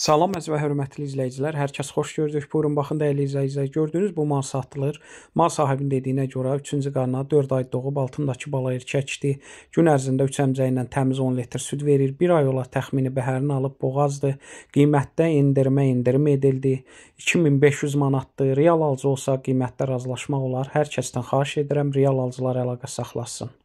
Salam əziz və hörmətli izləyicilər, hər kəs xoş gördük. Buyurun baxın dəyərli izləyicilər, gördüyünüz bu mal satılır. Mal sahibinin dediyinə görə 3-cü qarna 4 ay doğub altındakı bala erkəkdir. Gün ərzində 3 əmcəyi ilə təmiz 10 litr süd verir. 1 ay ola təxmini bəhərini alıb boğazdır. Qiymətdə endirmə endirim edildi. 2500 manatdır. Real alıcı olsa qiymətdə razılaşmaq olar. Hər kəsdən xahiş edirəm real alıcılar əlaqə saxlasın.